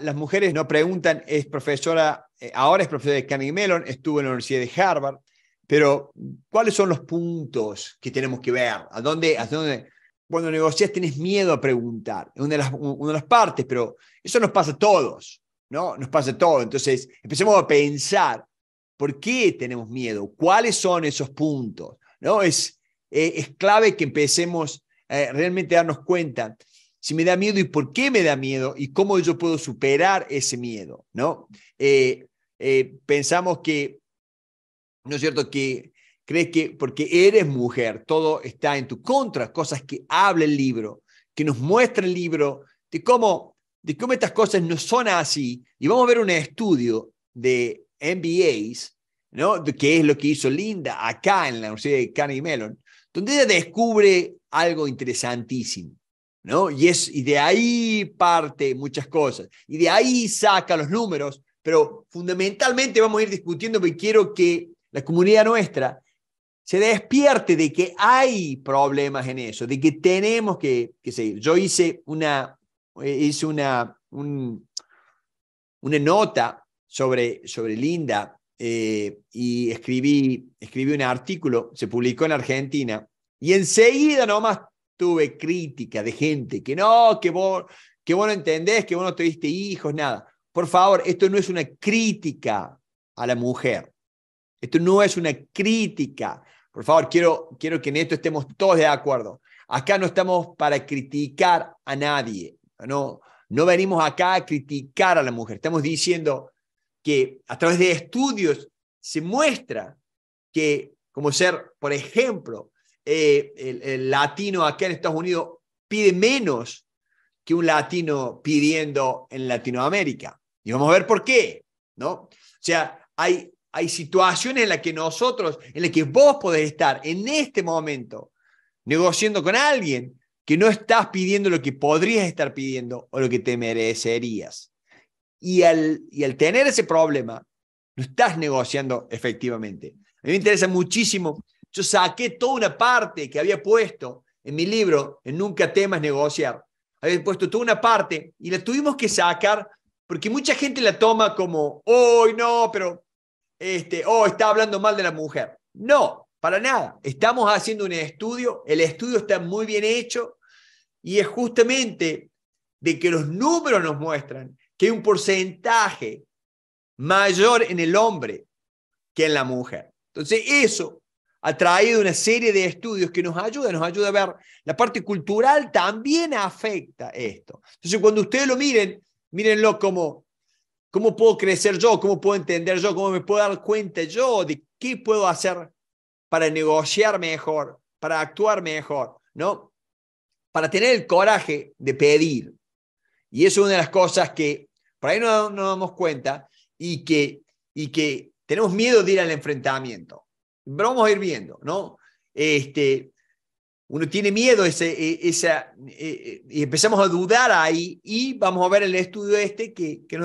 las mujeres no preguntan, es profesora, eh, ahora es profesora de Carnegie Mellon, estuvo en la Universidad de Harvard, pero ¿cuáles son los puntos que tenemos que ver? ¿A dónde, a dónde cuando negocias tienes miedo a preguntar? Es una de, las, partes, pero eso nos pasa a todos, ¿no? Nos pasa a todos. Entonces, empecemos a pensar, ¿por qué tenemos miedo? ¿Cuáles son esos puntos? ¿No? Es, eh, es clave que empecemos eh, realmente a darnos cuenta si me da miedo y por qué me da miedo y cómo yo puedo superar ese miedo, ¿no? Eh, eh, pensamos que, ¿no es cierto?, que crees que porque eres mujer, todo está en tu contra, cosas que habla el libro, que nos muestra el libro, de cómo, de cómo estas cosas no son así. Y vamos a ver un estudio de MBAs, ¿no? De que es lo que hizo Linda acá en la Universidad de Carnegie Mellon, donde ella descubre algo interesantísimo. Y, es, y de ahí parte muchas cosas, y de ahí saca los números, pero fundamentalmente vamos a ir discutiendo porque quiero que la comunidad nuestra se despierte de que hay problemas en eso, de que tenemos que, que seguir. Yo hice una, eh, hice una, un, una nota sobre, sobre Linda eh, y escribí, escribí un artículo, se publicó en Argentina, y enseguida nomás tuve crítica de gente que no, que vos, que no entendés, que vos no tuviste hijos, nada. Por favor, esto no es una crítica a la mujer. Esto no es una crítica. Por favor, quiero, quiero que en esto estemos todos de acuerdo. Acá no estamos para criticar a nadie. No, no venimos acá a criticar a la mujer. Estamos diciendo que a través de estudios se muestra que como ser, por ejemplo, eh, el, latino acá en Estados Unidos pide menos que un latino pidiendo en Latinoamérica. Y vamos a ver por qué, ¿no? O sea, hay, hay situaciones en las que nosotros, en las que vos podés estar en este momento negociando con alguien que no estás pidiendo lo que podrías estar pidiendo o lo que te merecerías. Y al, y al tener ese problema, no estás negociando efectivamente. A mí me interesa muchísimo yo saqué toda una parte que había puesto en mi libro, en Nunca temas negociar. Había puesto toda una parte y la tuvimos que sacar porque mucha gente la toma como, hoy oh, no, pero, este, oh, está hablando mal de la mujer. No, para nada. Estamos haciendo un estudio, el estudio está muy bien hecho y es justamente de que los números nos muestran que hay un porcentaje mayor en el hombre que en la mujer. Entonces, eso ha traído una serie de estudios que nos ayuda, nos ayuda a ver la parte cultural también afecta esto. Entonces, cuando ustedes lo miren, mírenlo como cómo puedo crecer yo, cómo puedo entender yo, cómo me puedo dar cuenta yo de qué puedo hacer para negociar mejor, para actuar mejor, ¿no? Para tener el coraje de pedir. Y eso es una de las cosas que por ahí no nos damos cuenta y que, y que tenemos miedo de ir al enfrentamiento vamos a ir viendo, ¿no? Este, uno tiene miedo ese, e, esa, e, e, y empezamos a dudar ahí y vamos a ver el estudio este que, que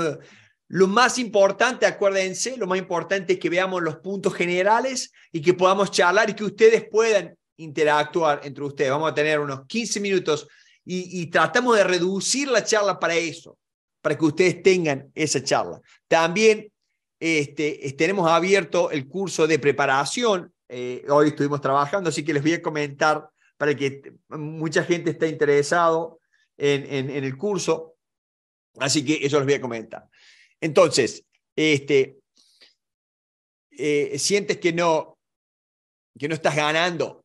lo más importante, acuérdense, lo más importante es que veamos los puntos generales y que podamos charlar y que ustedes puedan interactuar entre ustedes. Vamos a tener unos 15 minutos y, y tratamos de reducir la charla para eso, para que ustedes tengan esa charla. También este, tenemos abierto el curso de preparación. Eh, hoy estuvimos trabajando, así que les voy a comentar para que mucha gente esté interesado en, el curso. Así que eso les voy a comentar. Entonces, este, eh, sientes que no, que no estás ganando,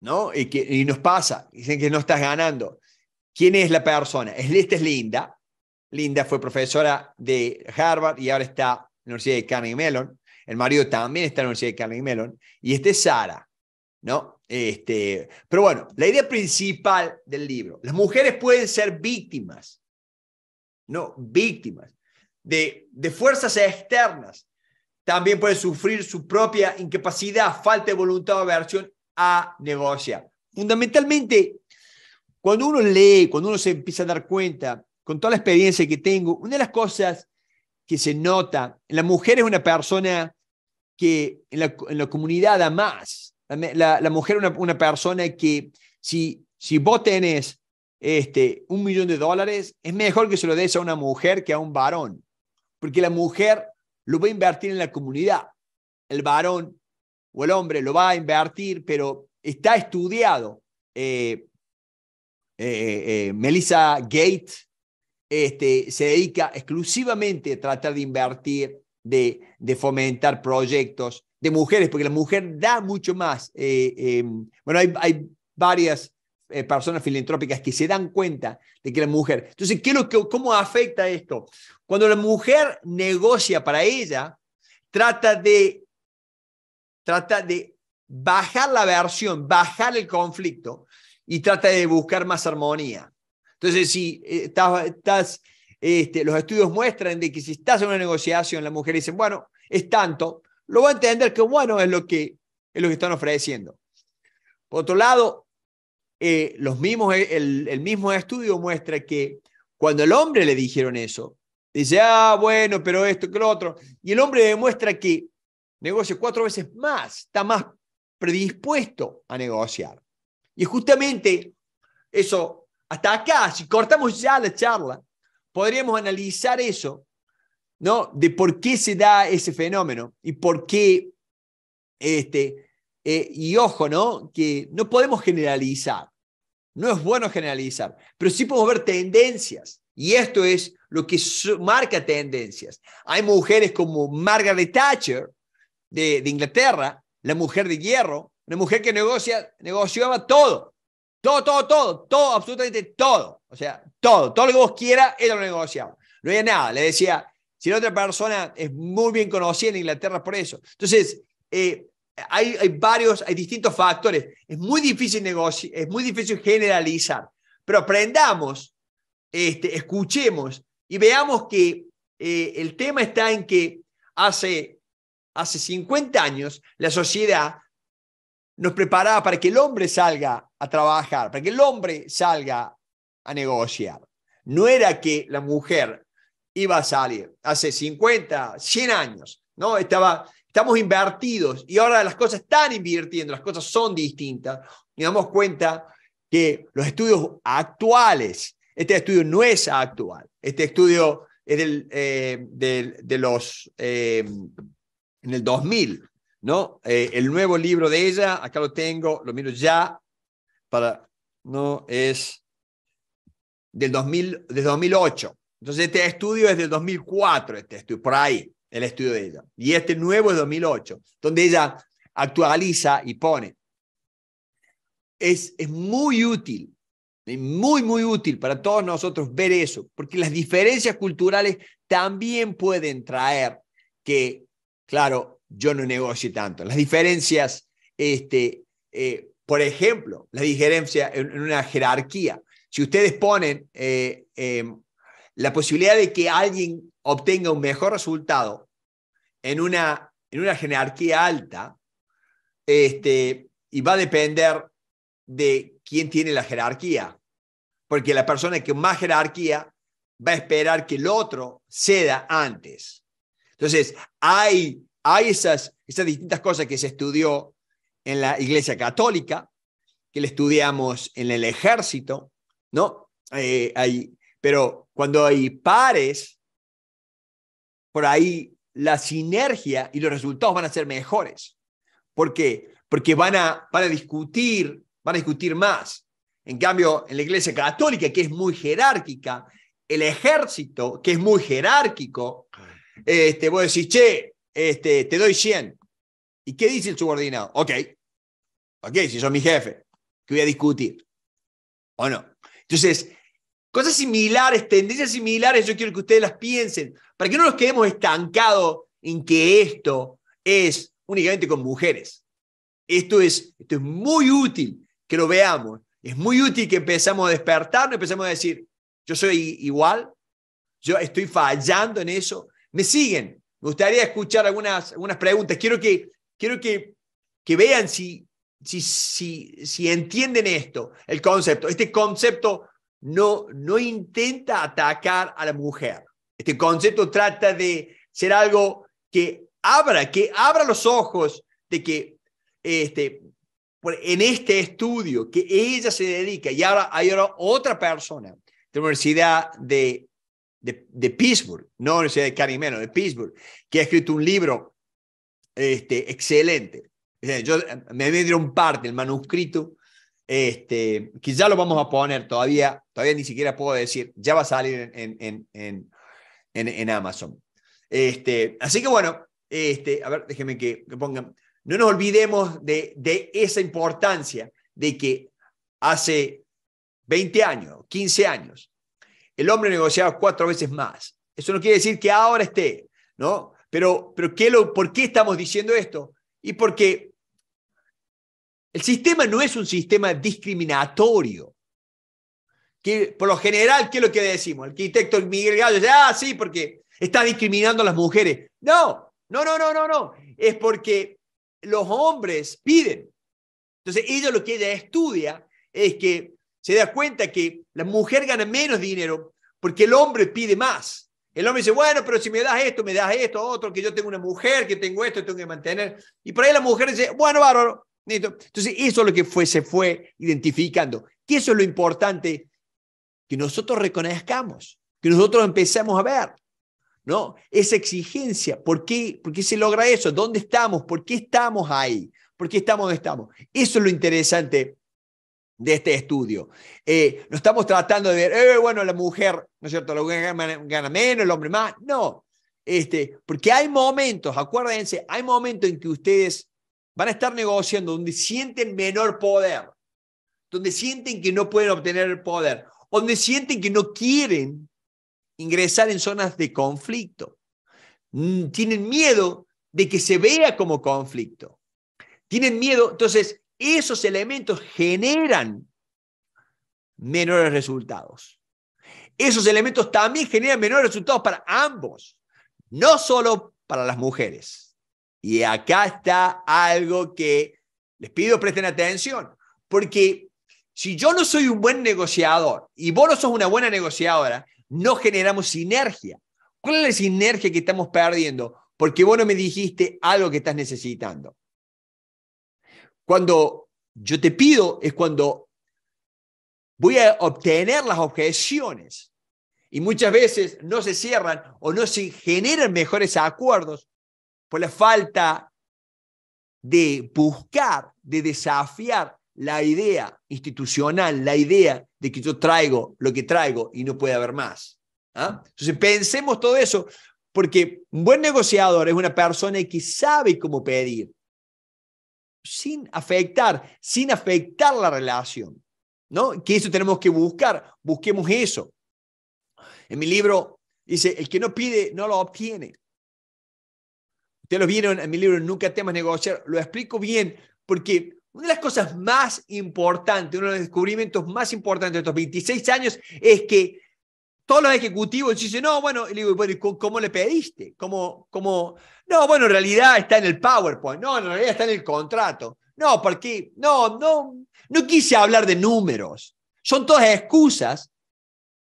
¿no? Y, que, y nos pasa, dicen que no estás ganando. ¿Quién es la persona? Esta es Linda. Linda fue profesora de Harvard y ahora está Universidad de Carnegie Mellon, el marido también está en la Universidad de Carnegie Mellon, y este es Sara, ¿no? Este, pero bueno, la idea principal del libro, las mujeres pueden ser víctimas, ¿no? Víctimas de, de fuerzas externas, también pueden sufrir su propia incapacidad, falta de voluntad o aversión a negociar. Fundamentalmente, cuando uno lee, cuando uno se empieza a dar cuenta, con toda la experiencia que tengo, una de las cosas que se nota. La mujer es una persona que en la, comunidad da más. La, mujer es una, persona que si, si vos tenés este, un millón de dólares, es mejor que se lo des a una mujer que a un varón, porque la mujer lo va a invertir en la comunidad. El varón o el hombre lo va a invertir, pero está estudiado. Eh, eh, eh, Melissa Gates, este, se dedica exclusivamente a tratar de invertir, de, fomentar proyectos de mujeres, porque la mujer da mucho más. Eh, em, bueno, hay, varias eh, personas filantrópicas que se dan cuenta de que la mujer. Entonces, ¿qué lo ¿cómo afecta esto? Cuando la mujer negocia para ella, trata de, trata de bajar la versión, bajar el conflicto y trata de buscar más armonía. Entonces, si eh, estás, este, los estudios muestran de que si estás en una negociación, la mujer dice, bueno, es tanto, lo va a entender que bueno es lo que, es lo que están ofreciendo. Por otro lado, eh, los mismos, eh, el, mismo estudio muestra que cuando el hombre le dijeron eso, dice, ah, bueno, pero esto, que lo otro, y el hombre demuestra que negocia cuatro veces más, está más predispuesto a negociar. Y justamente eso hasta acá, si cortamos ya la charla, podríamos analizar eso, ¿no? De por qué se da ese fenómeno y por qué, este, eh, y ojo, ¿no? Que no podemos generalizar, no es bueno generalizar, pero sí podemos ver tendencias. Y esto es lo que marca tendencias. Hay mujeres como Margaret Thatcher de, Inglaterra, la mujer de hierro, una mujer que negociaba todo. Todo, todo, todo, todo, absolutamente todo. O sea, todo, todo lo que vos quieras, es lo negociado No había nada. Le decía, si la otra persona es muy bien conocida en Inglaterra por eso. Entonces, eh, hay, hay, varios, hay distintos factores. Es muy difícil negociar, es muy difícil generalizar. Pero aprendamos, este, escuchemos y veamos que eh, el tema está en que hace, hace 50 años la sociedad nos preparaba para que el hombre salga a trabajar, para que el hombre salga a negociar. No era que la mujer iba a salir hace 50, 100 años, ¿no? Estaba, estamos invertidos y ahora las cosas están invirtiendo, las cosas son distintas. Y damos cuenta que los estudios actuales, este estudio no es actual, este estudio es del, eh, de los, eh, en el 2000, ¿no? Eh, el nuevo libro de ella, acá lo tengo, lo miro ya, para, no, es del 2008. Entonces, este estudio es del 2004, este estudio, por ahí, el estudio de ella. Y este nuevo es 2008, donde ella actualiza y pone. Es, es muy útil, muy, muy útil para todos nosotros ver eso, porque las diferencias culturales también pueden traer que, claro, yo no negocie tanto. Las diferencias, este, eh, por ejemplo, las diferencias en, una jerarquía. Si ustedes ponen eh, em, la posibilidad de que alguien obtenga un mejor resultado en una, en una jerarquía alta, este, y va a depender de quién tiene la jerarquía, porque la persona que más jerarquía va a esperar que el otro ceda antes. Entonces, hay hay esas, distintas cosas que se estudió en la Iglesia Católica, que le estudiamos en el ejército, ¿no? Eh, hay, pero cuando hay pares, por ahí la sinergia y los resultados van a ser mejores. ¿Por qué? Porque van a, discutir, van a discutir más. En cambio, en la Iglesia Católica, que es muy jerárquica, el ejército, que es muy jerárquico, este, vos decir che, este, te doy 100. ¿Y qué dice el subordinado? Ok, ok, si son mi jefe, que voy a discutir. ¿O no? Entonces, cosas similares, tendencias similares, yo quiero que ustedes las piensen, para que no nos quedemos estancados en que esto es únicamente con mujeres. Esto es, esto es muy útil que lo veamos. Es muy útil que empezamos a despertarnos, empezamos a decir, yo soy igual, yo estoy fallando en eso. Me siguen, me gustaría escuchar algunas, algunas preguntas. Quiero que, vean si, entienden esto, el concepto. Este concepto no, intenta atacar a la mujer. Este concepto trata de ser algo que abra, que abra los ojos de que este, en este estudio que ella se dedica y ahora hay otra persona de la Universidad de de, de Pittsburgh, no Universidad de Carimeno, de Pittsburgh, que ha escrito un libro este, excelente. Yo, me un parte del manuscrito, este, que ya lo vamos a poner, todavía, todavía ni siquiera puedo decir, ya va a salir en, en, en, en, Amazon. Este, así que bueno, este, a ver, déjenme que, pongan, no nos olvidemos de, de esa importancia de que hace 20 años, 15 años, el hombre negociaba cuatro veces más. Eso no quiere decir que ahora esté, ¿no? Pero, ¿qué lo, ¿por qué estamos diciendo esto? Y porque el sistema no es un sistema discriminatorio. por lo general, ¿qué es lo que decimos? El arquitecto Miguel Gallo dice, ah, sí, porque está discriminando a las mujeres. No, no, no, no, no, no. Es porque los hombres piden. Entonces, ellos lo que ella estudia es que se da cuenta que la mujer gana menos dinero porque el hombre pide más. El hombre dice, bueno, pero si me das esto, me das esto, otro, que yo tengo una mujer, que tengo esto, tengo que mantener. Y por ahí la mujer dice, bueno, bárbaro. Entonces, eso es lo que fue, se fue identificando. Que eso es lo importante que nosotros reconozcamos, que nosotros empecemos a ver. ¿no? Esa exigencia, ¿por qué, ¿por qué se logra eso? ¿Dónde estamos? ¿Por qué estamos ahí? ¿Por qué estamos donde estamos? Eso es lo interesante de este estudio. Eh, no estamos tratando de ver, eh, bueno, la mujer, ¿no es cierto? La mujer gana menos, el hombre más. No, este, porque hay momentos, acuérdense, hay momentos en que ustedes van a estar negociando donde sienten menor poder, donde sienten que no pueden obtener el poder, donde sienten que no quieren ingresar en zonas de conflicto. Mm, tienen miedo de que se vea como conflicto. Tienen miedo, entonces esos elementos generan menores resultados. Esos elementos también generan menores resultados para ambos, no solo para las mujeres. Y acá está algo que les pido presten atención, porque si yo no soy un buen negociador y vos no sos una buena negociadora, no generamos sinergia. ¿Cuál es la sinergia que estamos perdiendo? Porque vos no me dijiste algo que estás necesitando. Cuando yo te pido es cuando voy a obtener las objeciones. Y muchas veces no se cierran o no se generan mejores acuerdos por la falta de buscar, de desafiar la idea institucional, la idea de que yo traigo lo que traigo y no puede haber más. ¿Ah? Entonces pensemos todo eso, porque un buen negociador es una persona que sabe cómo pedir, sin afectar, sin afectar la relación. ¿no? Que eso tenemos que buscar, busquemos eso. En mi libro dice, el que no pide, no lo obtiene. Ustedes lo vieron en mi libro, Nunca temas negociar, lo explico bien, porque una de las cosas más importantes, uno de los descubrimientos más importantes de estos 26 años es que todos los ejecutivos dicen, no, bueno, y digo, bueno, ¿cómo le pediste? ¿Cómo, ¿Cómo, No, bueno, en realidad está en el PowerPoint, no, en realidad está en el contrato. No, porque, no, no, no quise hablar de números. Son todas excusas,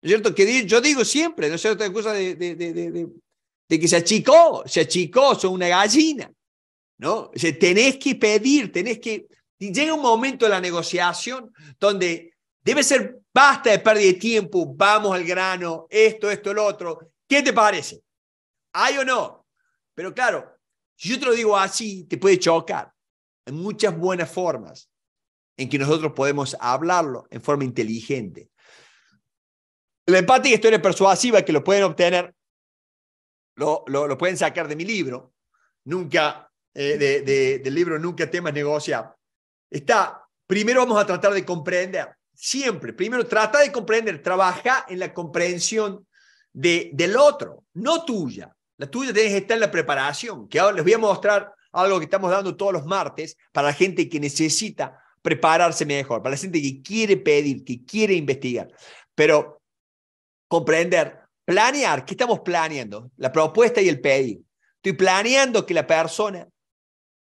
cierto? Que yo digo siempre, ¿no es cierto? Excusas de, de, de, que se achicó, se achicó, son una gallina, ¿no? se tenés que pedir, tenés que... llega un momento en la negociación donde debe ser basta de pérdida de tiempo, vamos al grano, esto, esto, el otro. ¿Qué te parece? ¿Hay o no? Pero claro, si yo te lo digo así, te puede chocar. Hay muchas buenas formas en que nosotros podemos hablarlo en forma inteligente. La empática historia persuasiva que lo pueden obtener, lo, lo, pueden sacar de mi libro, nunca, eh, del libro Nunca temas negocia. Está, primero vamos a tratar de comprender Siempre, primero trata de comprender, trabaja en la comprensión de, del otro, no tuya. La tuya debe que estar en la preparación, que ahora les voy a mostrar algo que estamos dando todos los martes para la gente que necesita prepararse mejor, para la gente que quiere pedir, que quiere investigar. Pero comprender, planear, ¿qué estamos planeando? La propuesta y el pedir. Estoy planeando que la persona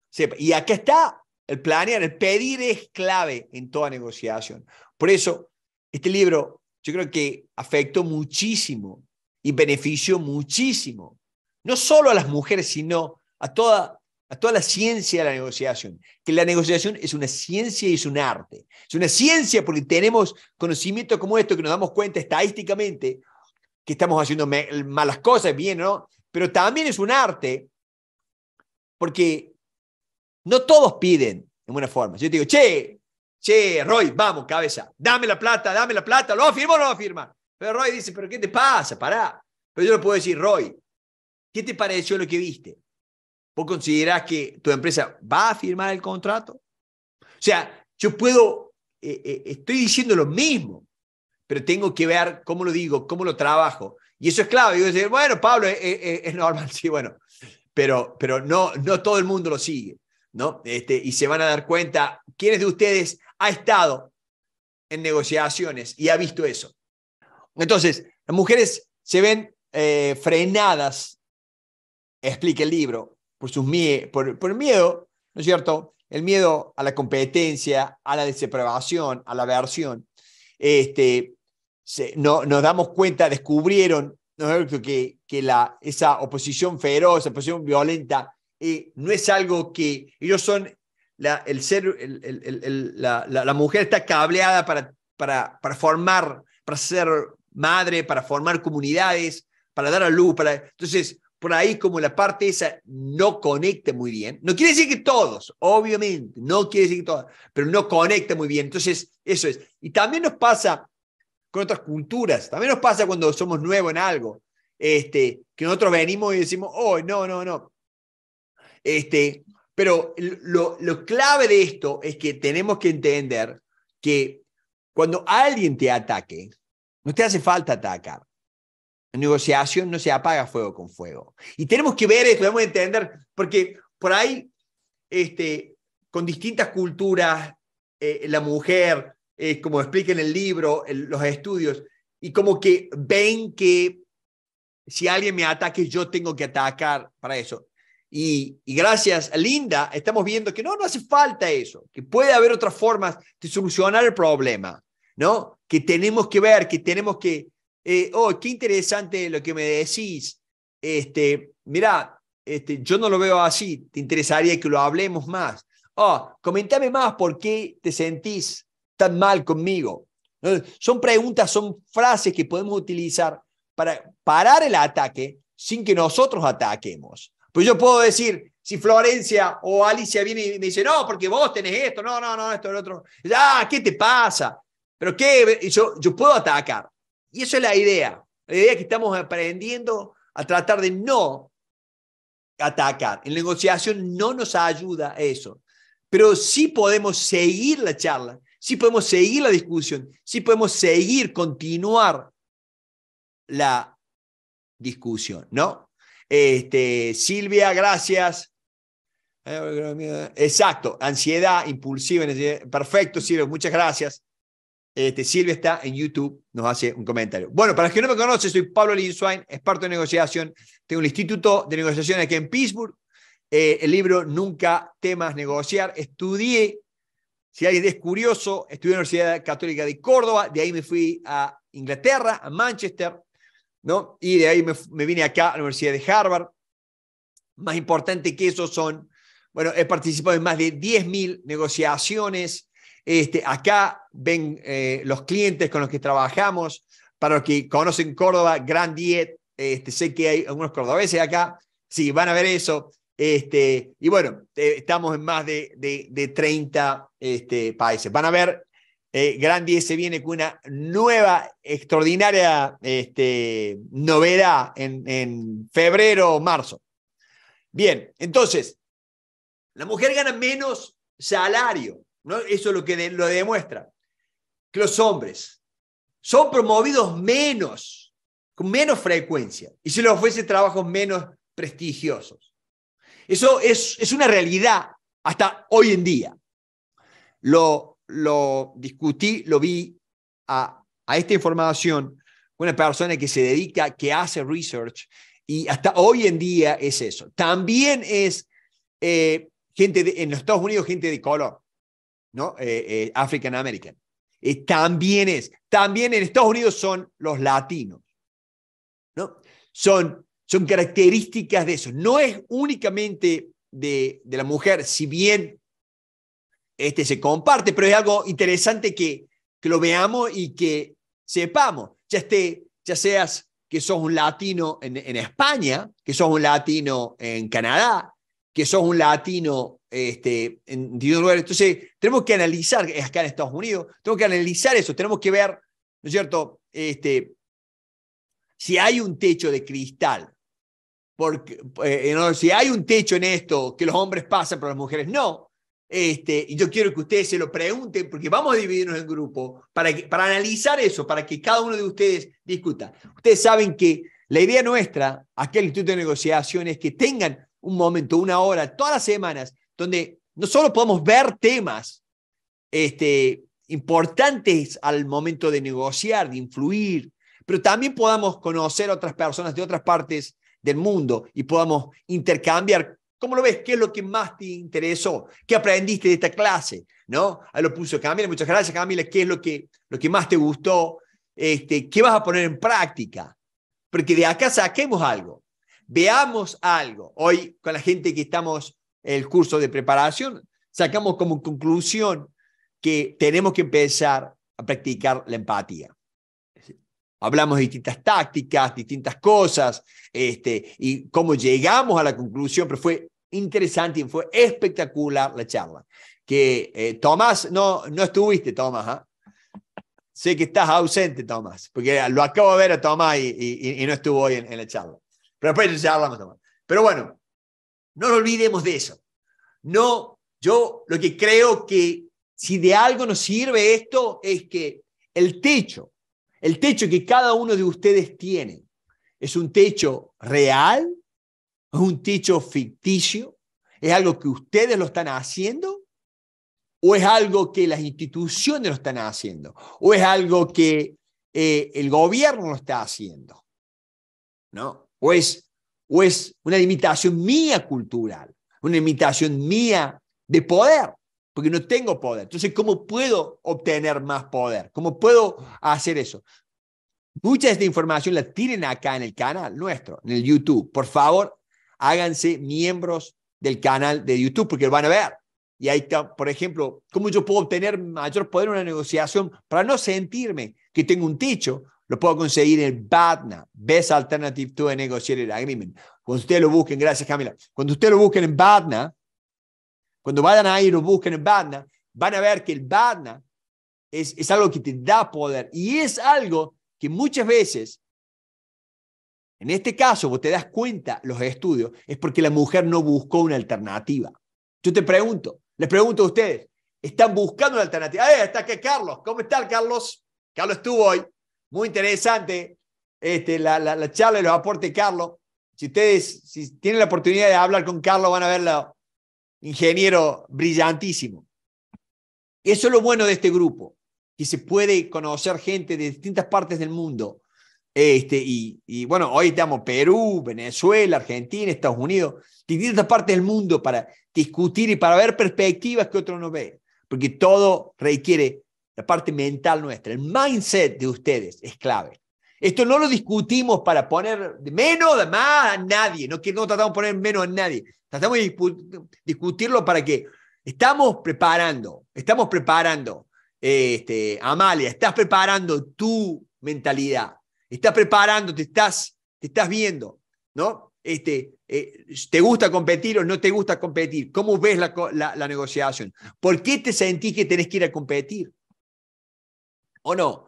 sepa. Y acá está el planear, el pedir es clave en toda negociación. Por eso, este libro yo creo que afectó muchísimo y benefició muchísimo, no solo a las mujeres, sino a toda, a toda la ciencia de la negociación, que la negociación es una ciencia y es un arte. Es una ciencia porque tenemos conocimiento como esto que nos damos cuenta estadísticamente que estamos haciendo malas cosas, bien, ¿no? Pero también es un arte porque no todos piden de buena forma. Yo te digo, che, Che, Roy, vamos, cabeza, dame la plata, dame la plata, ¿lo afirma o no lo afirma? Pero Roy dice, ¿pero qué te pasa? Pará. Pero yo le puedo decir, Roy, ¿qué te pareció lo que viste? ¿Vos considerás que tu empresa va a firmar el contrato? O sea, yo puedo, eh, eh, estoy diciendo lo mismo, pero tengo que ver cómo lo digo, cómo lo trabajo. Y eso es clave. Yo decir, bueno, Pablo, eh, es, normal, sí, bueno, pero, pero no, no todo el mundo lo sigue, ¿no? Este, y se van a dar cuenta quiénes de ustedes ha estado en negociaciones y ha visto eso. Entonces, las mujeres se ven eh, frenadas, explica el libro, por, sus por, el miedo, ¿no es cierto? El miedo a la competencia, a la desaprobación, a la aversión. Este, no, nos damos cuenta, descubrieron ¿no que, que la, esa oposición feroz, oposición violenta, eh, no es algo que ellos son la, el ser, el, el, la, la, mujer está cableada para, para, para formar, para ser madre, para formar comunidades, para dar a luz, para... Entonces, por ahí como la parte esa no conecta muy bien, no quiere decir que todos, obviamente, no quiere decir que todos, pero no conecta muy bien. Entonces, eso es. Y también nos pasa con otras culturas, también nos pasa cuando somos nuevos en algo, este, que nosotros venimos y decimos, oh, no, no, no. Este, pero lo, lo clave de esto es que tenemos que entender que cuando alguien te ataque, no te hace falta atacar. La negociación no se apaga fuego con fuego. Y tenemos que ver esto, que entender, porque por ahí, este, con distintas culturas, eh, la mujer, eh, como explica en el libro, los estudios, y como que ven que si alguien me ataque, yo tengo que atacar para eso. Y, gracias a Linda, estamos viendo que no, no hace falta eso, que puede haber otras formas de solucionar el problema, ¿no? Que tenemos que ver, que tenemos que, eh, oh, qué interesante lo que me decís, este, mira este, yo no lo veo así, te interesaría que lo hablemos más. Oh, comentame más por qué te sentís tan mal conmigo. Son preguntas, son frases que podemos utilizar para parar el ataque sin que nosotros ataquemos. Pues yo puedo decir, si Florencia o Alicia viene y me dice, no, porque vos tenés esto, no, no, no, esto, el otro. Ah, ¿qué te pasa? Pero qué, yo, yo puedo atacar. Y eso es la idea. La idea que estamos aprendiendo a tratar de no atacar. En negociación no nos ayuda eso. Pero sí podemos seguir la charla, sí podemos seguir la discusión, sí podemos seguir, continuar la discusión, ¿no? Este, Silvia, gracias. Exacto, ansiedad, impulsiva, perfecto, Silvia, muchas gracias. Este, Silvia está en YouTube, nos hace un comentario. Bueno, para los que no me conocen, soy Pablo Linswain, experto en negociación. Tengo un Instituto de Negociación aquí en Pittsburgh. Eh, el libro Nunca temas negociar. Estudié, si alguien es curioso, estudié en la Universidad Católica de Córdoba. De ahí me fui a Inglaterra, a Manchester. Y de ahí me, vine acá a la Universidad de Harvard. Más importante que eso son, bueno, he participado en más de 10.000 negociaciones. Este, acá ven eh, los clientes con los que trabajamos. Para los que conocen Córdoba, Gran Diet, este, sé que hay algunos cordobeses acá, sí, van a ver eso. Este, y bueno, eh, estamos en más de, de, 30 este, países. Van a ver eh, Grandi se viene con una nueva, extraordinaria este, novedad en, febrero o marzo. Bien, entonces, la mujer gana menos salario, ¿no? eso es lo que lo demuestra, que los hombres. Son promovidos menos, con menos frecuencia, y se les ofrece trabajos menos prestigiosos. Eso es, es una realidad hasta hoy en día. Lo lo discutí, lo vi a, esta información, una persona que se dedica, que hace research, y hasta hoy en día es eso. También es eh, gente en los Estados Unidos, gente de color, ¿no? Eh, eh, African American. también es. También en Estados Unidos son los latinos, ¿no? Son, son características de eso. No es únicamente de, de la mujer, si bien este se comparte, pero es algo interesante que, lo veamos y que sepamos, ya, esté, ya seas que sos un latino en, España, que sos un latino en Canadá, que sos un latino este, en distintos lugares. Entonces, tenemos que analizar, acá en Estados Unidos, tenemos que analizar eso, tenemos que ver, ¿no es cierto?, este, si hay un techo de cristal, porque, eh, si hay un techo en esto, que los hombres pasan, pero las mujeres no, este, y yo quiero que ustedes se lo pregunten porque vamos a dividirnos en grupo para, para analizar eso, para que cada uno de ustedes discuta. Ustedes saben que la idea nuestra, aquel Instituto de Negociación, es que tengan un momento, una hora, todas las semanas, donde no solo podamos ver temas este, importantes al momento de negociar, de influir, pero también podamos conocer a otras personas de otras partes del mundo y podamos intercambiar ¿Cómo lo ves? ¿Qué es lo que más te interesó? ¿Qué aprendiste de esta clase? ¿No? Ahí lo puso Camila. Muchas gracias, Camila. ¿Qué es lo que, lo que más te gustó? Este, ¿Qué vas a poner en práctica? Porque de acá saquemos algo. Veamos algo. Hoy, con la gente que estamos en el curso de preparación, sacamos como conclusión que tenemos que empezar a practicar la empatía. Hablamos de distintas tácticas, distintas cosas, este, y cómo llegamos a la conclusión, pero fue interesante y fue espectacular la charla. Que eh, Tomás, no, no estuviste, Tomás. ¿ah? Sé que estás ausente, Tomás, porque lo acabo de ver a Tomás y, no estuvo hoy en, la charla. Pero después ya hablamos, Tomás. Pero bueno, no nos olvidemos de eso. No, yo lo que creo que si de algo nos sirve esto es que el techo el techo que cada uno de ustedes tiene, ¿es un techo real? ¿Es un techo ficticio? ¿Es algo que ustedes lo están haciendo? ¿O es algo que las instituciones lo están haciendo? ¿O es algo que eh, el gobierno lo está haciendo? ¿No? ¿O es, ¿O es una limitación mía cultural? ¿Una limitación mía de poder? porque no tengo poder. Entonces, ¿cómo puedo obtener más poder? ¿Cómo puedo hacer eso? Mucha de esta información la tienen acá en el canal nuestro, en el YouTube. Por favor, háganse miembros del canal de YouTube porque lo van a ver. Y ahí está, por ejemplo, cómo yo puedo obtener mayor poder en una negociación para no sentirme que tengo un techo. Lo puedo conseguir en BATNA, Best Alternative to a Negotiated Agreement. Cuando ustedes lo busquen, gracias Camila, cuando ustedes lo busquen en BATNA, cuando vayan ahí y lo busquen en Badna, van a ver que el Badna es, es algo que te da poder y es algo que muchas veces en este caso, vos te das cuenta, los estudios, es porque la mujer no buscó una alternativa. Yo te pregunto, les pregunto a ustedes, ¿están buscando una alternativa? ¡Ahí está que Carlos! ¿Cómo está Carlos? Carlos estuvo hoy. Muy interesante este, la, la, charla y los aportes de Carlos. Si ustedes si tienen la oportunidad de hablar con Carlos, van a ver ingeniero brillantísimo. Eso es lo bueno de este grupo, que se puede conocer gente de distintas partes del mundo. Este, y, bueno, hoy estamos Perú, Venezuela, Argentina, Estados Unidos, distintas partes del mundo para discutir y para ver perspectivas que otros no ven, porque todo requiere la parte mental nuestra, el mindset de ustedes es clave. Esto no lo discutimos para poner de menos, de más a nadie, no, que no tratamos de poner menos a nadie, Estamos de discutirlo para que estamos preparando, estamos preparando. Este, Amalia, estás preparando tu mentalidad, estás preparando, te estás, te estás viendo, ¿no? Este, eh, ¿Te gusta competir o no te gusta competir? ¿Cómo ves la, negociación? ¿Por qué te sentís que tenés que ir a competir? ¿O no?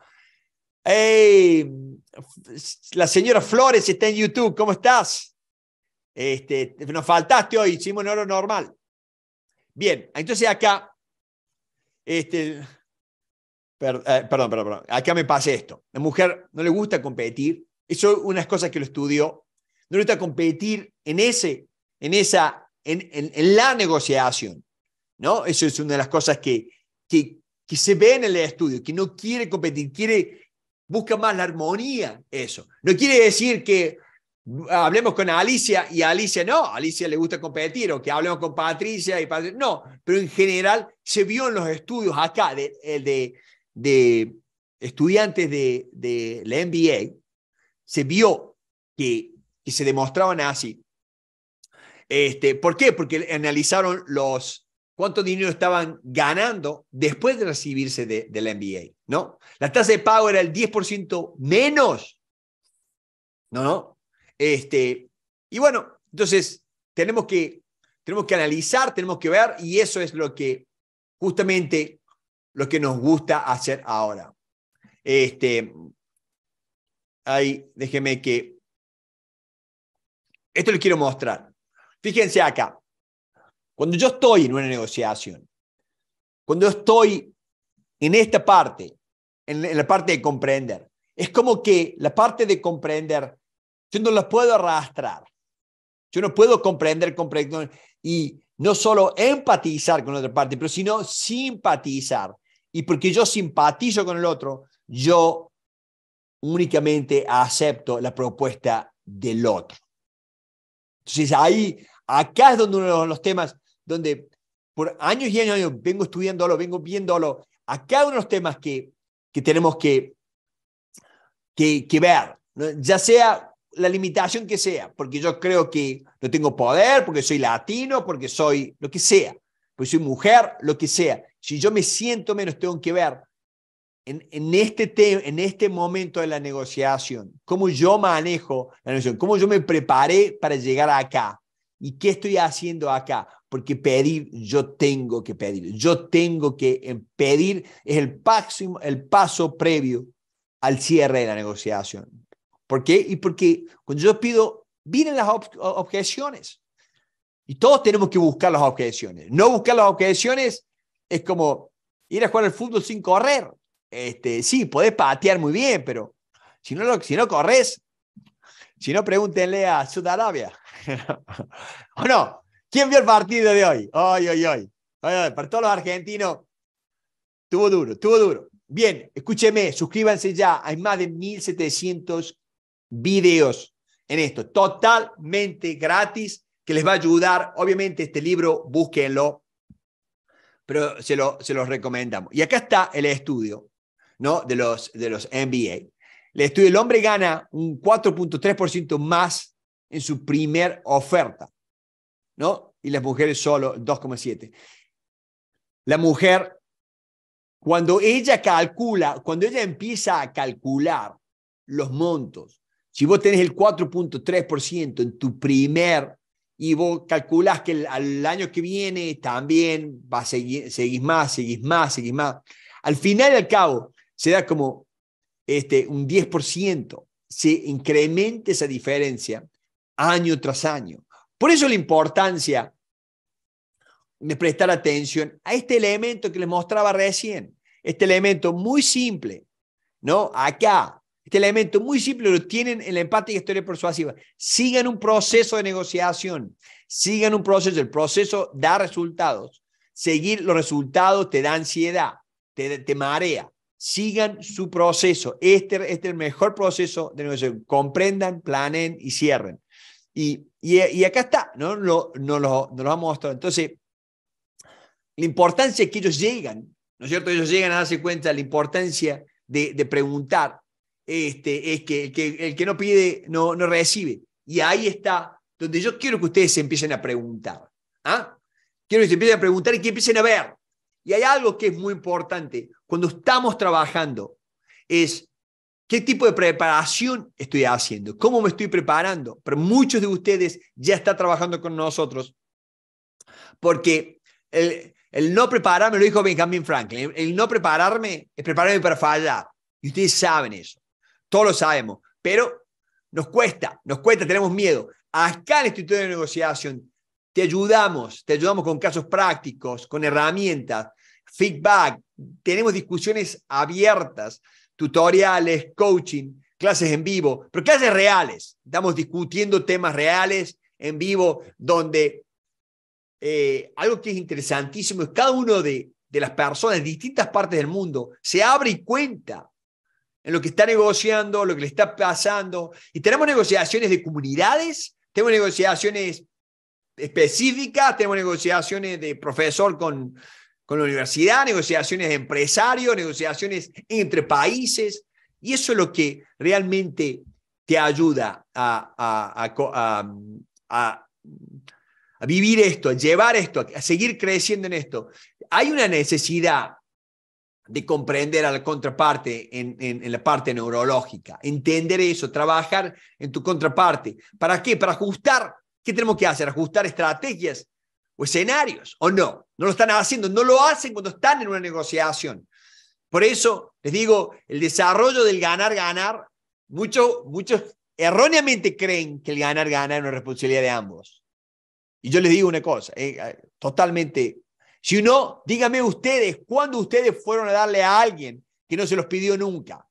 la señora Flores está en YouTube, ¿cómo estás? Este, nos faltaste hoy, hicimos no oro normal. Bien, entonces acá, este, eh, perdón, perdón, perdón, acá me pasa esto. La mujer no le gusta competir, eso es una cosa que lo estudió, no le gusta competir en, ese, en, esa, en, en, la negociación. ¿no? Eso es una de las cosas que, que, que se ve en el estudio, que no quiere competir, quiere, busca más la armonía, eso. No quiere decir que hablemos con Alicia y Alicia no, Alicia le gusta competir, o que hablemos con Patricia y Patricia, no, pero en general se vio en los estudios acá de, eh, de, de estudiantes de, de, la MBA, se vio que, se demostraban así. Este, ¿Por qué? Porque analizaron los cuánto dinero estaban ganando después de recibirse de la MBA, ¿no? La tasa de pago era el 10% menos, ¿no? no este, y bueno, entonces tenemos que, tenemos que analizar, tenemos que ver, y eso es lo que justamente lo que nos gusta hacer ahora. Este, ahí, déjeme que... Esto les quiero mostrar. Fíjense acá. Cuando yo estoy en una negociación, cuando yo estoy en esta parte, en la parte de comprender, es como que la parte de comprender yo no los puedo arrastrar. Yo no puedo comprender, comprender y no solo empatizar con la otra parte, pero sino simpatizar. Y porque yo simpatizo con el otro, yo únicamente acepto la propuesta del otro. Entonces ahí, acá es donde uno de los temas, donde por años y años, años vengo estudiándolo, vengo viéndolo, acá uno de los temas que, que tenemos que, que, que ver, ya sea la limitación que sea, porque yo creo que no tengo poder, porque soy latino, porque soy lo que sea, porque soy mujer, lo que sea. Si yo me siento menos, tengo que ver en, este, en este momento de la negociación, cómo yo manejo la negociación, cómo yo me preparé para llegar acá y qué estoy haciendo acá. Porque pedir, yo tengo que pedir, yo tengo que eh, pedir, es el, el paso previo al cierre de la negociación. ¿Por qué? Y porque cuando yo pido, vienen las objeciones. Y todos tenemos que buscar las objeciones. No buscar las objeciones es como ir a jugar al fútbol sin correr. Este, sí, podés patear muy bien, pero si no, lo, si no corres, si no, pregúntenle a Sudarabia. ¿O no? ¿Quién vio el partido de hoy? Hoy, hoy, hoy. Para todos los argentinos, estuvo duro, estuvo duro. Bien, escúcheme, suscríbanse ya. Hay más de 1.700 videos en esto, totalmente gratis, que les va a ayudar. Obviamente este libro, búsquenlo, pero se, lo, se los recomendamos. Y acá está el estudio ¿no? de, los, de los MBA. El estudio, el hombre gana un 4.3% más en su primer oferta, ¿no? Y las mujeres solo 2,7. La mujer, cuando ella calcula, cuando ella empieza a calcular los montos si vos tenés el 4.3% en tu primer y vos calculás que el, al año que viene también va a seguir, seguís más, seguís más, seguís más, al final y al cabo se da como este, un 10%, se incrementa esa diferencia año tras año. Por eso la importancia de prestar atención a este elemento que les mostraba recién, este elemento muy simple, ¿no? Acá este elemento muy simple lo tienen en la empática historia persuasiva. Sigan un proceso de negociación, sigan un proceso, el proceso da resultados. Seguir los resultados te da ansiedad, te, te marea. Sigan su proceso. Este, este, es el mejor proceso de negociación. Comprendan, planen y cierren. Y, y, acá está, ¿no? Lo, nos lo, nos lo ha mostrado. Entonces, la importancia es que ellos llegan, ¿no es cierto? Ellos llegan a darse cuenta de la importancia de, de preguntar este, es que el, que no pide no, no recibe. Y ahí está donde yo quiero que ustedes se empiecen a preguntar. ¿ah? Quiero que se empiecen a preguntar y que empiecen a ver. Y hay algo que es muy importante cuando estamos trabajando, es qué tipo de preparación estoy haciendo, cómo me estoy preparando. Pero muchos de ustedes ya están trabajando con nosotros porque el, no prepararme, lo dijo Benjamin Franklin, el, el no prepararme es prepararme para fallar. Y ustedes saben eso todos lo sabemos, pero nos cuesta, nos cuesta, tenemos miedo. Acá en el Instituto de Negociación te ayudamos, te ayudamos con casos prácticos, con herramientas, feedback, tenemos discusiones abiertas, tutoriales, coaching, clases en vivo, pero clases reales. Estamos discutiendo temas reales en vivo donde eh, algo que es interesantísimo es cada uno de, de las personas de distintas partes del mundo se abre y cuenta en lo que está negociando, lo que le está pasando. Y tenemos negociaciones de comunidades, tenemos negociaciones específicas, tenemos negociaciones de profesor con, con la universidad, negociaciones de empresarios, negociaciones entre países. Y eso es lo que realmente te ayuda a, a, a vivir esto, a llevar esto, a seguir creciendo en esto. Hay una necesidad de comprender a la contraparte en, en, la parte neurológica. Entender eso, trabajar en tu contraparte. ¿Para qué? Para ajustar. ¿Qué tenemos que hacer? Ajustar estrategias o escenarios, ¿o no? No lo están haciendo, no lo hacen cuando están en una negociación. Por eso les digo, el desarrollo del ganar-ganar, muchos, muchos erróneamente creen que el ganar-ganar es una responsabilidad de ambos. Y yo les digo una cosa, eh, eh, totalmente si no, díganme ustedes, ¿cuándo ustedes fueron a darle a alguien que no se los pidió nunca?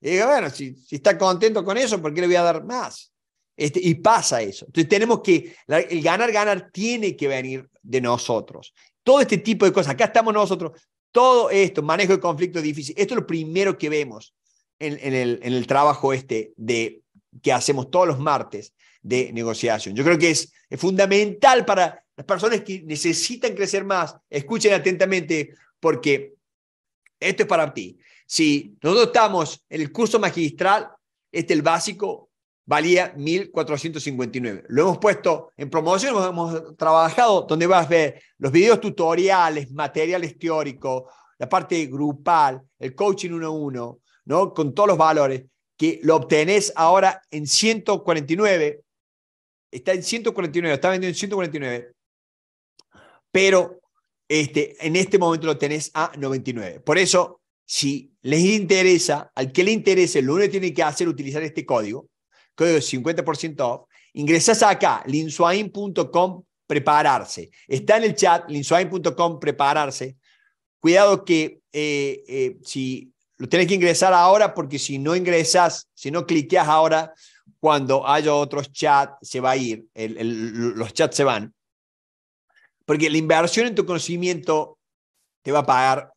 Y digo, bueno, si, está contento con eso, ¿por qué le voy a dar más? Este, y pasa eso. Entonces tenemos que, el ganar, ganar tiene que venir de nosotros. Todo este tipo de cosas, acá estamos nosotros, todo esto, manejo de conflicto difícil, esto es lo primero que vemos en, el, trabajo este de, que hacemos todos los martes de negociación. Yo creo que es fundamental para las personas que necesitan crecer más, escuchen atentamente porque esto es para ti. Si nosotros estamos en el curso magistral, este el básico valía 1.459. Lo hemos puesto en promoción, hemos trabajado, donde vas a ver los videos tutoriales, materiales teóricos, la parte grupal, el coaching a uno, ¿no? con todos los valores, que lo obtenés ahora en 149. Está en 149, está vendiendo en 149 pero este, en este momento lo tenés a 99. Por eso, si les interesa, al que le interese, lo único que tiene que hacer es utilizar este código, código 50% off, ingresás acá, linsuain.com prepararse. Está en el chat, linsuain.com prepararse. Cuidado que eh, eh, si lo tenés que ingresar ahora, porque si no ingresas, si no cliqueas ahora, cuando haya otros chats, se va a ir, los chats se van. Porque la inversión en tu conocimiento te va a pagar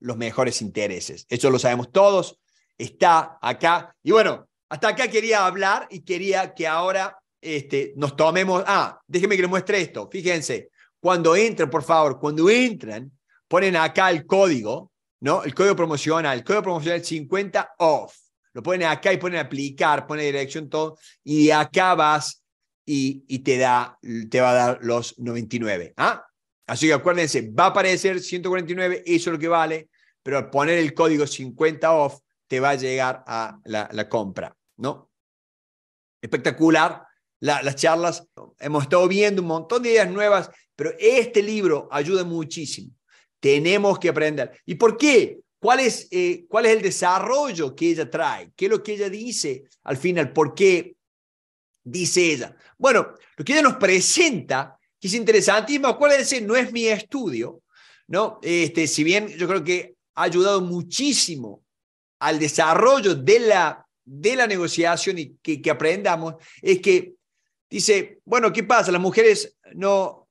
los mejores intereses. Eso lo sabemos todos. Está acá. Y bueno, hasta acá quería hablar y quería que ahora este, nos tomemos. Ah, déjeme que le muestre esto. Fíjense, cuando entran, por favor, cuando entran, ponen acá el código, ¿no? El código promocional, el código promocional 50 off. Lo ponen acá y ponen aplicar, ponen dirección, todo. Y acá vas y, te, da, te va a dar los 99. ¿ah? Así que acuérdense, va a aparecer 149, eso es lo que vale, pero al poner el código 50 off te va a llegar a la, compra, ¿no? Espectacular las charlas. Hemos estado viendo un montón de ideas nuevas, pero este libro ayuda muchísimo. Tenemos que aprender. ¿Y por qué? ¿Cuál es, eh, ¿Cuál es el desarrollo que ella trae? ¿Qué es lo que ella dice al final? ¿Por qué dice ella. Bueno, lo que ella nos presenta, que es interesantísimo, acuérdense, no es mi estudio, ¿no? Este, si bien yo creo que ha ayudado muchísimo al desarrollo de la, de la negociación y que, aprendamos, es que dice, bueno, ¿qué pasa? Las mujeres no,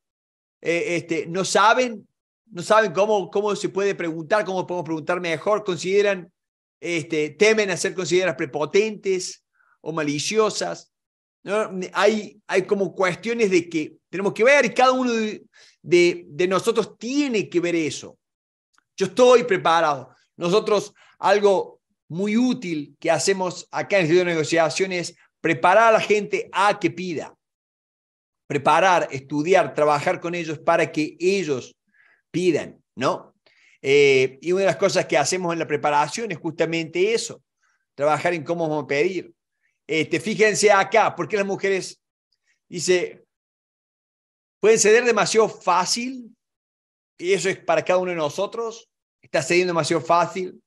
eh, este, no saben, no saben cómo, cómo se puede preguntar, cómo podemos preguntar mejor, consideran, este, temen a ser consideradas prepotentes o maliciosas, hay, hay como cuestiones de que tenemos que ver y cada uno de, nosotros tiene que ver eso. Yo estoy preparado. Nosotros algo muy útil que hacemos acá en el estudio de negociaciones, preparar a la gente a que pida. Preparar, estudiar, trabajar con ellos para que ellos pidan, ¿no? Eh, y una de las cosas que hacemos en la preparación es justamente eso, trabajar en cómo vamos a pedir. Este, fíjense acá, porque las mujeres, dice, pueden ceder demasiado fácil, y eso es para cada uno de nosotros, está cediendo demasiado fácil.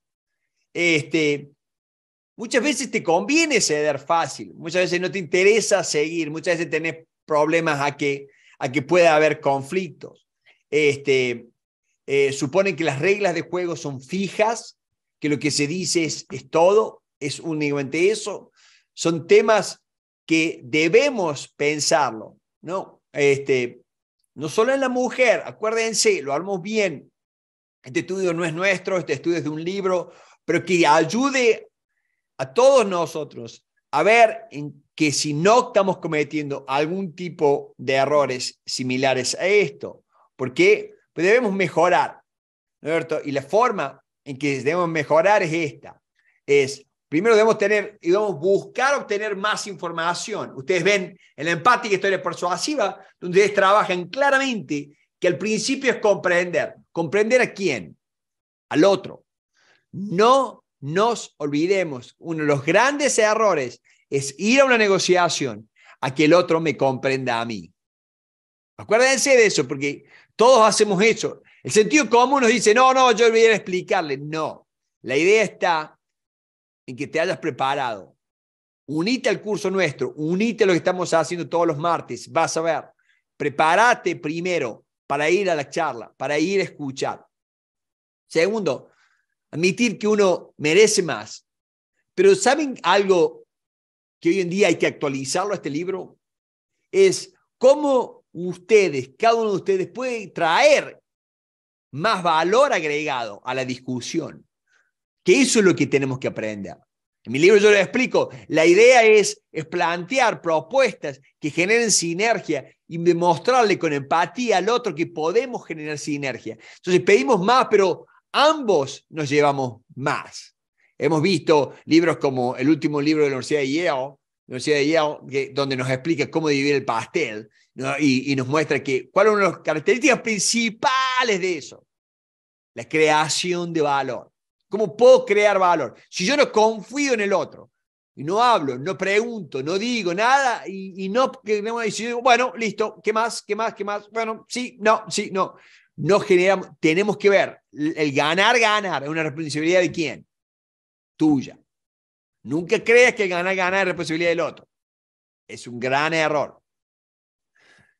Este, muchas veces te conviene ceder fácil, muchas veces no te interesa seguir, muchas veces tenés problemas a que, a que pueda haber conflictos. Este, eh, suponen que las reglas de juego son fijas, que lo que se dice es, es todo, es únicamente eso, son temas que debemos pensarlo, ¿no? Este, no solo en la mujer, acuérdense, lo hablamos bien, este estudio no es nuestro, este estudio es de un libro, pero que ayude a todos nosotros a ver que si no estamos cometiendo algún tipo de errores similares a esto, porque pues, debemos mejorar, ¿no, Y la forma en que debemos mejorar es esta, es Primero debemos tener y debemos buscar obtener más información. Ustedes ven en la empática historia persuasiva, donde ustedes trabajan claramente que el principio es comprender. ¿Comprender a quién? Al otro. No nos olvidemos, uno de los grandes errores es ir a una negociación a que el otro me comprenda a mí. Acuérdense de eso, porque todos hacemos eso. El sentido común nos dice, no, no, yo voy a explicarle. No, la idea está en que te hayas preparado. Unite al curso nuestro, unite a lo que estamos haciendo todos los martes, vas a ver. Prepárate primero para ir a la charla, para ir a escuchar. Segundo, admitir que uno merece más. Pero ¿saben algo que hoy en día hay que actualizarlo a este libro? Es cómo ustedes, cada uno de ustedes, puede traer más valor agregado a la discusión. Que eso es lo que tenemos que aprender. En mi libro yo lo explico. La idea es, plantear propuestas que generen sinergia y demostrarle con empatía al otro que podemos generar sinergia. Entonces pedimos más, pero ambos nos llevamos más. Hemos visto libros como el último libro de la Universidad de Yale, donde nos explica cómo dividir el pastel y, nos muestra que, cuáles son las características principales de eso. La creación de valor. ¿Cómo puedo crear valor? Si yo no confío en el otro y no hablo, no pregunto, no digo nada y, no, y bueno, listo, ¿qué más? ¿Qué más? ¿Qué más? Bueno, sí, no, sí, no. No generamos, tenemos que ver, el ganar, ganar es una responsabilidad de quién? Tuya. Nunca creas que el ganar, ganar es responsabilidad del otro. Es un gran error.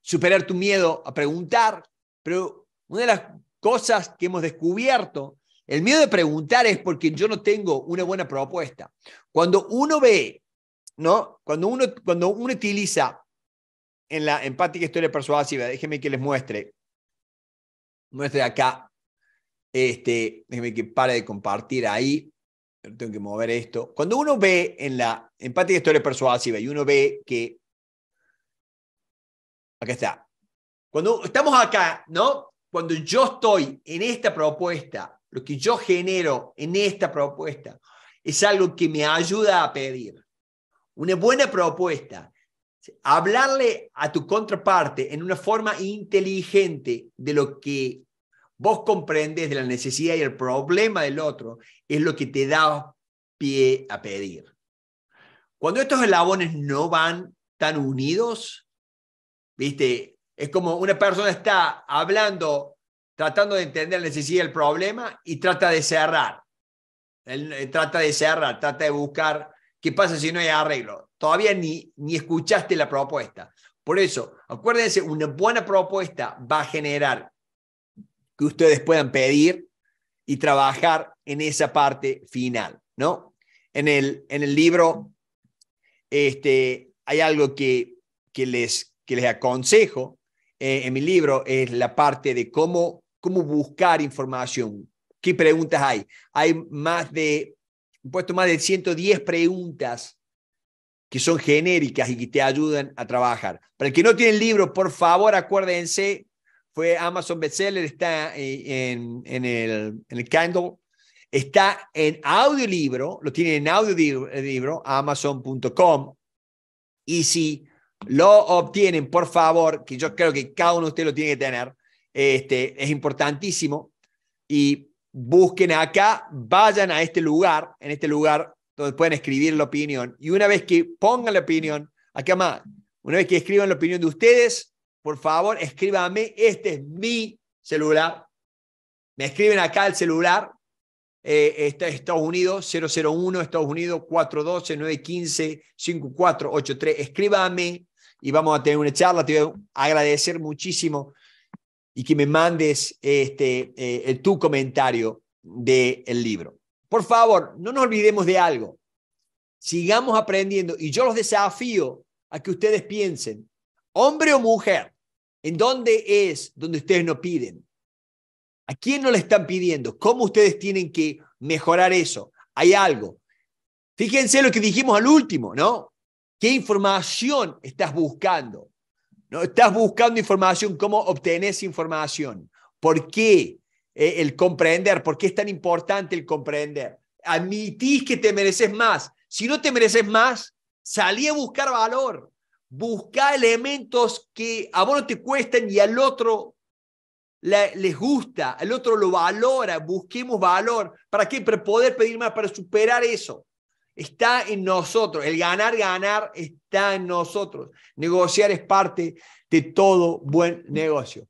Superar tu miedo a preguntar, pero una de las cosas que hemos descubierto el miedo de preguntar es porque yo no tengo una buena propuesta. Cuando uno ve, ¿no? Cuando uno, cuando uno utiliza en la empática historia persuasiva, déjeme que les muestre, muestre acá, este, déjeme que pare de compartir ahí, tengo que mover esto. Cuando uno ve en la empática historia persuasiva y uno ve que, acá está, cuando estamos acá, ¿no? Cuando yo estoy en esta propuesta lo que yo genero en esta propuesta es algo que me ayuda a pedir. Una buena propuesta, hablarle a tu contraparte en una forma inteligente de lo que vos comprendes de la necesidad y el problema del otro, es lo que te da pie a pedir. Cuando estos eslabones no van tan unidos, viste, es como una persona está hablando tratando de entender la necesidad del problema y trata de cerrar. Eh, trata de cerrar, trata de buscar qué pasa si no hay arreglo. Todavía ni, ni escuchaste la propuesta. Por eso, acuérdense, una buena propuesta va a generar que ustedes puedan pedir y trabajar en esa parte final, ¿no? En el, en el libro este, hay algo que, que, les, que les aconsejo eh, en mi libro, es la parte de cómo cómo buscar información, qué preguntas hay. Hay más de, puesto más de 110 preguntas que son genéricas y que te ayudan a trabajar. Para el que no tiene el libro, por favor, acuérdense, fue Amazon bestseller, está eh, en, en, el, en el Kindle, está en audiolibro, lo tiene en audiolibro, amazon.com, y si lo obtienen, por favor, que yo creo que cada uno de ustedes lo tiene que tener, este, es importantísimo. Y busquen acá, vayan a este lugar, en este lugar donde pueden escribir la opinión. Y una vez que pongan la opinión, acá más, una vez que escriban la opinión de ustedes, por favor, escríbanme, este es mi celular. Me escriben acá el celular, eh, este, Estados Unidos 001, Estados Unidos 412 915 5483. Escríbame y vamos a tener una charla. Te voy a agradecer muchísimo y que me mandes este, eh, tu comentario del libro. Por favor, no nos olvidemos de algo. Sigamos aprendiendo y yo los desafío a que ustedes piensen, hombre o mujer, ¿en dónde es donde ustedes no piden? ¿A quién no le están pidiendo? ¿Cómo ustedes tienen que mejorar eso? Hay algo. Fíjense lo que dijimos al último, ¿no? ¿Qué información estás buscando? ¿no? Estás buscando información, ¿cómo obtenés información? ¿Por qué eh, el comprender? ¿Por qué es tan importante el comprender? Admitís que te mereces más. Si no te mereces más, salí a buscar valor. Busca elementos que a vos no te cuestan y al otro les gusta, al otro lo valora. Busquemos valor. ¿Para qué? Para poder pedir más, para superar eso está en nosotros. El ganar, ganar está en nosotros. Negociar es parte de todo buen negocio.